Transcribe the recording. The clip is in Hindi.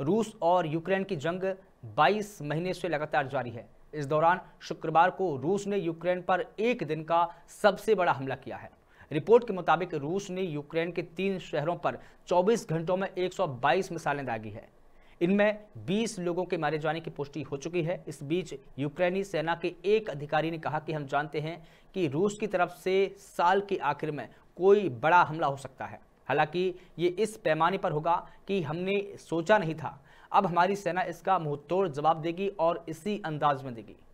रूस और यूक्रेन की जंग 22 महीने से लगातार जारी है इस दौरान शुक्रवार को रूस ने यूक्रेन पर एक दिन का सबसे बड़ा हमला किया है रिपोर्ट के मुताबिक रूस ने यूक्रेन के तीन शहरों पर 24 घंटों में 122 मिसाइलें दागी है इनमें 20 लोगों के मारे जाने की पुष्टि हो चुकी है इस बीच यूक्रेनी सेना के एक अधिकारी ने कहा कि हम जानते हैं कि रूस की तरफ से साल के आखिर में कोई बड़ा हमला हो सकता है हालांकि ये इस पैमाने पर होगा कि हमने सोचा नहीं था अब हमारी सेना इसका मुंहतोड़ जवाब देगी और इसी अंदाज में देगी